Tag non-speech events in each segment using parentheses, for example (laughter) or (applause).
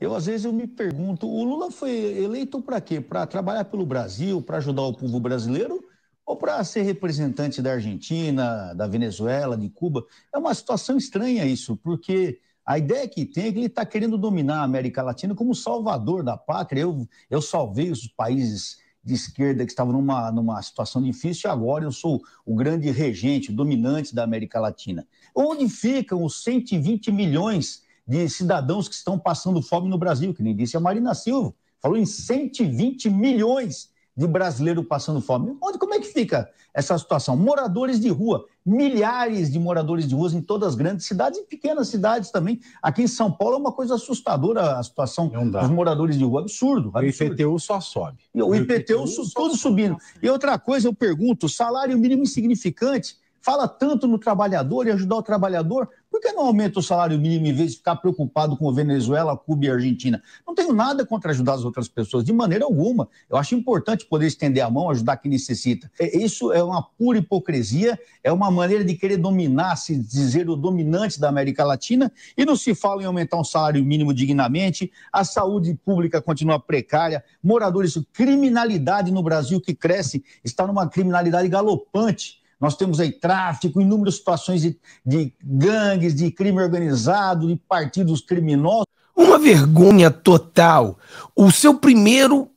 Eu às vezes eu me pergunto, o Lula foi eleito para quê? Para trabalhar pelo Brasil, para ajudar o povo brasileiro ou para ser representante da Argentina, da Venezuela, de Cuba? É uma situação estranha isso, porque a ideia que tem é que ele está querendo dominar a América Latina como salvador da pátria. Eu, eu salvei os países de esquerda que estavam numa, numa situação difícil e agora eu sou o grande regente, o dominante da América Latina. Onde ficam os 120 milhões de cidadãos que estão passando fome no Brasil, que nem disse a Marina Silva. Falou em 120 milhões de brasileiros passando fome. Onde, como é que fica essa situação? Moradores de rua, milhares de moradores de ruas em todas as grandes cidades e pequenas cidades também. Aqui em São Paulo é uma coisa assustadora a situação dos moradores de rua. Absurdo, absurdo. O IPTU só sobe. o, o IPTU, IPTU tudo subindo. E outra coisa, eu pergunto, salário mínimo insignificante fala tanto no trabalhador e ajudar o trabalhador, por que não aumenta o salário mínimo em vez de ficar preocupado com Venezuela, Cuba e Argentina? Não tenho nada contra ajudar as outras pessoas, de maneira alguma. Eu acho importante poder estender a mão, ajudar quem necessita. É, isso é uma pura hipocrisia, é uma maneira de querer dominar, se dizer o dominante da América Latina, e não se fala em aumentar um salário mínimo dignamente, a saúde pública continua precária, moradores, criminalidade no Brasil que cresce, está numa criminalidade galopante nós temos aí tráfico, inúmeras situações de, de gangues, de crime organizado, de partidos criminosos. Uma vergonha total. O seu primeiro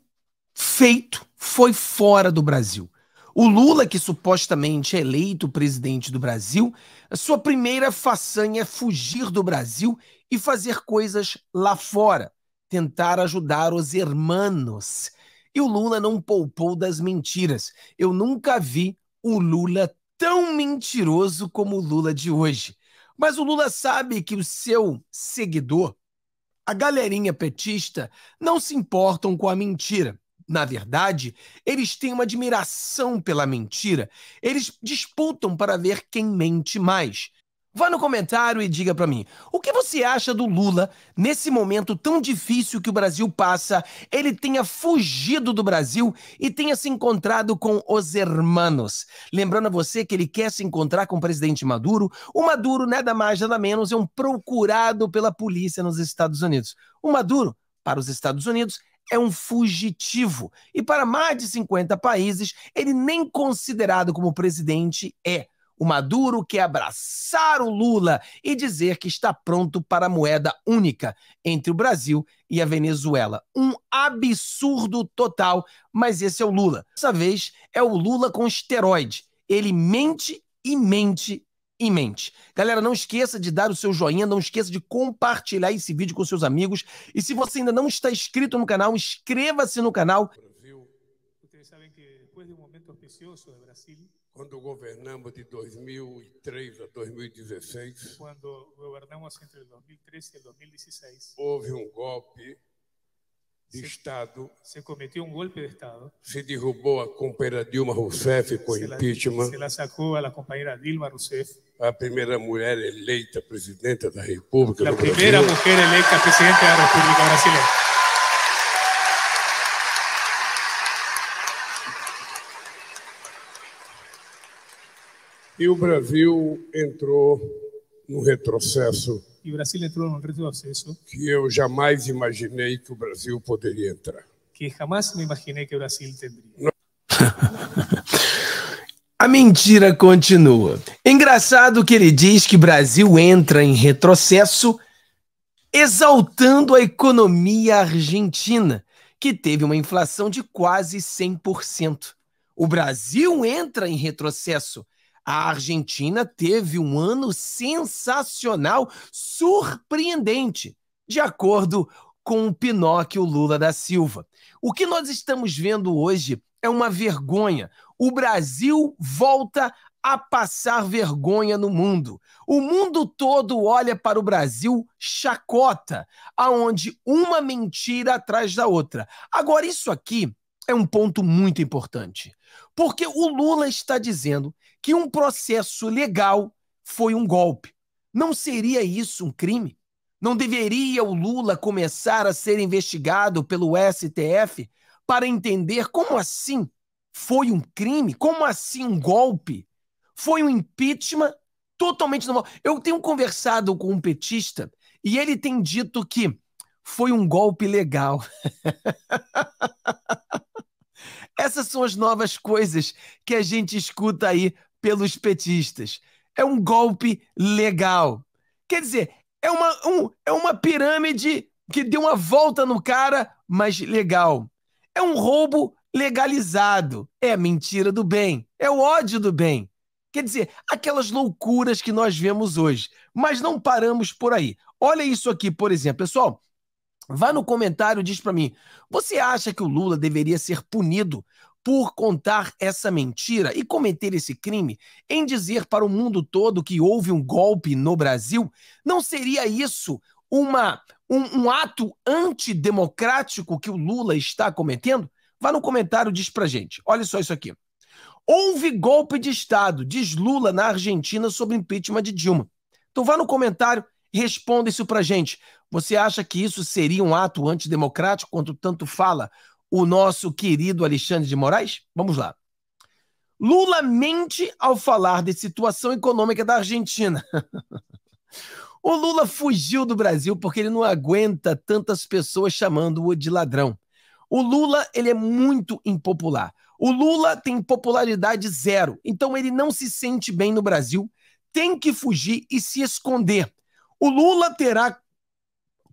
feito foi fora do Brasil. O Lula, que supostamente é eleito presidente do Brasil, a sua primeira façanha é fugir do Brasil e fazer coisas lá fora, tentar ajudar os hermanos. E o Lula não poupou das mentiras. Eu nunca vi o Lula tão mentiroso como o Lula de hoje. Mas o Lula sabe que o seu seguidor, a galerinha petista, não se importam com a mentira. Na verdade, eles têm uma admiração pela mentira. Eles disputam para ver quem mente mais. Vá no comentário e diga para mim, o que você acha do Lula nesse momento tão difícil que o Brasil passa? Ele tenha fugido do Brasil e tenha se encontrado com os hermanos. Lembrando a você que ele quer se encontrar com o presidente Maduro. O Maduro, nada mais, nada menos, é um procurado pela polícia nos Estados Unidos. O Maduro, para os Estados Unidos, é um fugitivo. E para mais de 50 países, ele nem considerado como presidente é o Maduro quer abraçar o Lula e dizer que está pronto para a moeda única entre o Brasil e a Venezuela. Um absurdo total, mas esse é o Lula. Dessa vez é o Lula com esteroide. Ele mente e mente e mente. Galera, não esqueça de dar o seu joinha, não esqueça de compartilhar esse vídeo com seus amigos. E se você ainda não está inscrito no canal, inscreva-se no canal. Vocês sabem que depois de um momento auspicioso do Brasil, quando governamos de 2003 a 2016, Quando governamos entre el 2013 y 2016, houve um golpe de Se- Estado, se cometeu um golpe de Estado. se derrubou a companheira Dilma Rousseff com Se la, impeachment, se la sacó a la compañera Dilma Rousseff, a primeira mulher eleita presidenta da República A primeira primera Brasil. mujer electa presidenta de República Brasileira. E o Brasil entrou no retrocesso. E o Brasil entrou num retrocesso. Que eu jamais imaginei que o Brasil poderia entrar. Que jamais me imaginei que o Brasil teria. (laughs) A mentira continua. Engraçado que ele diz que Brasil entra em retrocesso, exaltando a economia argentina, que teve uma inflação de quase 100%. O Brasil entra em retrocesso, a Argentina teve um ano sensacional, surpreendente, de acordo com o Pinóquio Lula da Silva. O que nós estamos vendo hoje é uma vergonha. O Brasil volta a passar vergonha no mundo. O mundo todo olha para o Brasil chacota, aonde uma mentira atrás da outra. Agora isso aqui é um ponto muito importante. Porque o Lula está dizendo que um processo legal foi um golpe. Não seria isso um crime? Não deveria o Lula começar a ser investigado pelo STF para entender como assim foi um crime? Como assim um golpe? Foi um impeachment totalmente normal. Eu tenho conversado com um petista e ele tem dito que foi um golpe legal. (laughs) Essas são as novas coisas que a gente escuta aí pelos petistas. É um golpe legal. Quer dizer, é uma, um, é uma pirâmide que deu uma volta no cara, mas legal. É um roubo legalizado. É a mentira do bem. É o ódio do bem. Quer dizer, aquelas loucuras que nós vemos hoje. Mas não paramos por aí. Olha isso aqui, por exemplo. Pessoal, Vá no comentário e diz para mim: você acha que o Lula deveria ser punido por contar essa mentira e cometer esse crime em dizer para o mundo todo que houve um golpe no Brasil? Não seria isso uma, um, um ato antidemocrático que o Lula está cometendo? Vá no comentário e diz pra gente. Olha só isso aqui. Houve golpe de Estado, diz Lula na Argentina sobre impeachment de Dilma. Então vá no comentário Responda isso pra gente. Você acha que isso seria um ato antidemocrático, quanto tanto fala o nosso querido Alexandre de Moraes? Vamos lá. Lula mente ao falar de situação econômica da Argentina. (laughs) o Lula fugiu do Brasil porque ele não aguenta tantas pessoas chamando-o de ladrão. O Lula, ele é muito impopular. O Lula tem popularidade zero, então ele não se sente bem no Brasil, tem que fugir e se esconder. O Lula terá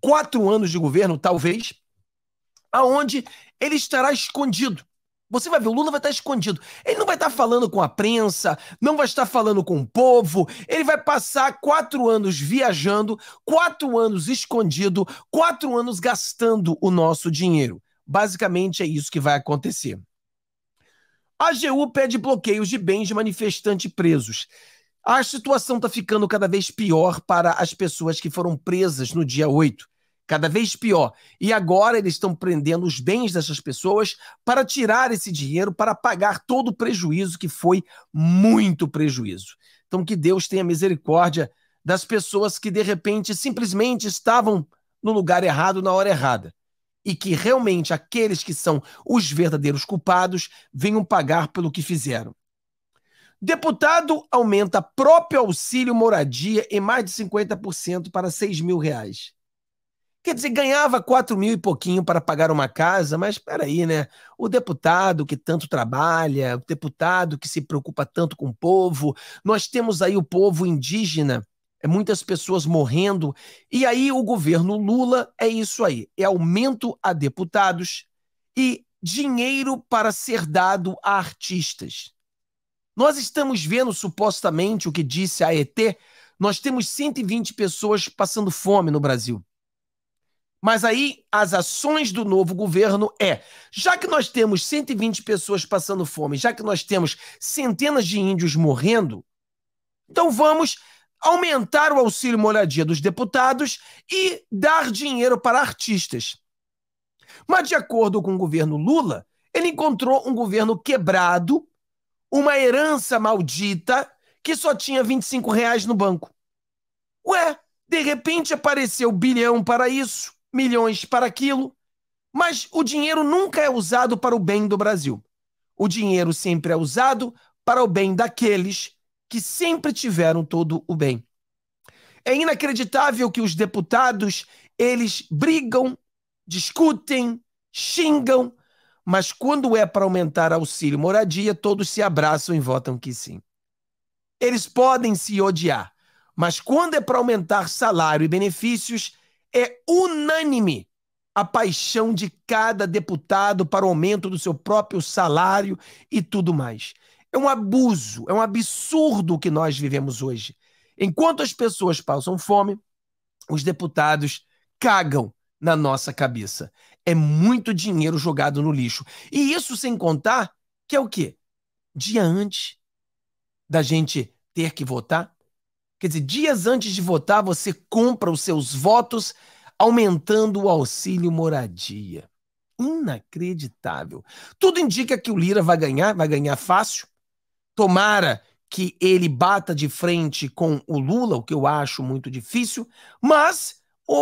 quatro anos de governo, talvez, aonde ele estará escondido. Você vai ver, o Lula vai estar escondido. Ele não vai estar falando com a prensa, não vai estar falando com o povo. Ele vai passar quatro anos viajando, quatro anos escondido, quatro anos gastando o nosso dinheiro. Basicamente é isso que vai acontecer. A AGU pede bloqueios de bens de manifestantes presos. A situação está ficando cada vez pior para as pessoas que foram presas no dia 8. Cada vez pior. E agora eles estão prendendo os bens dessas pessoas para tirar esse dinheiro, para pagar todo o prejuízo, que foi muito prejuízo. Então, que Deus tenha misericórdia das pessoas que, de repente, simplesmente estavam no lugar errado, na hora errada. E que realmente aqueles que são os verdadeiros culpados venham pagar pelo que fizeram. Deputado aumenta próprio auxílio moradia em mais de 50% para 6 mil reais. Quer dizer, ganhava 4 mil e pouquinho para pagar uma casa, mas peraí, né? O deputado que tanto trabalha, o deputado que se preocupa tanto com o povo, nós temos aí o povo indígena, é muitas pessoas morrendo, e aí o governo Lula é isso aí: é aumento a deputados e dinheiro para ser dado a artistas. Nós estamos vendo supostamente o que disse a ET. Nós temos 120 pessoas passando fome no Brasil. Mas aí as ações do novo governo é, já que nós temos 120 pessoas passando fome, já que nós temos centenas de índios morrendo, então vamos aumentar o auxílio moradia dos deputados e dar dinheiro para artistas. Mas de acordo com o governo Lula, ele encontrou um governo quebrado uma herança maldita que só tinha 25 reais no banco. Ué, de repente apareceu bilhão para isso, milhões para aquilo, mas o dinheiro nunca é usado para o bem do Brasil. O dinheiro sempre é usado para o bem daqueles que sempre tiveram todo o bem. É inacreditável que os deputados, eles brigam, discutem, xingam, mas quando é para aumentar auxílio moradia, todos se abraçam e votam que sim. Eles podem se odiar, mas quando é para aumentar salário e benefícios, é unânime a paixão de cada deputado para o aumento do seu próprio salário e tudo mais. É um abuso, é um absurdo o que nós vivemos hoje. Enquanto as pessoas passam fome, os deputados cagam na nossa cabeça. É muito dinheiro jogado no lixo. E isso sem contar que é o quê? Dia antes da gente ter que votar. Quer dizer, dias antes de votar, você compra os seus votos aumentando o auxílio moradia. Inacreditável. Tudo indica que o Lira vai ganhar, vai ganhar fácil. Tomara que ele bata de frente com o Lula, o que eu acho muito difícil, mas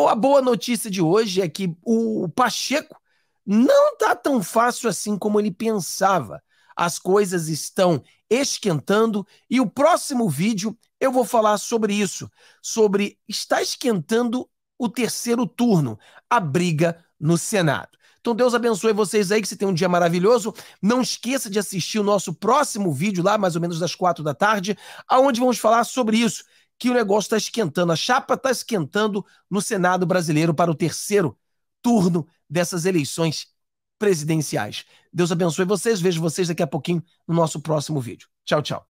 a boa notícia de hoje é que o Pacheco não está tão fácil assim como ele pensava. As coisas estão esquentando e o próximo vídeo eu vou falar sobre isso, sobre está esquentando o terceiro turno, a briga no Senado. Então Deus abençoe vocês aí, que você tem um dia maravilhoso. Não esqueça de assistir o nosso próximo vídeo lá, mais ou menos das quatro da tarde, aonde vamos falar sobre isso, que o negócio está esquentando, a chapa está esquentando no Senado brasileiro para o terceiro turno dessas eleições presidenciais. Deus abençoe vocês, vejo vocês daqui a pouquinho no nosso próximo vídeo. Tchau, tchau.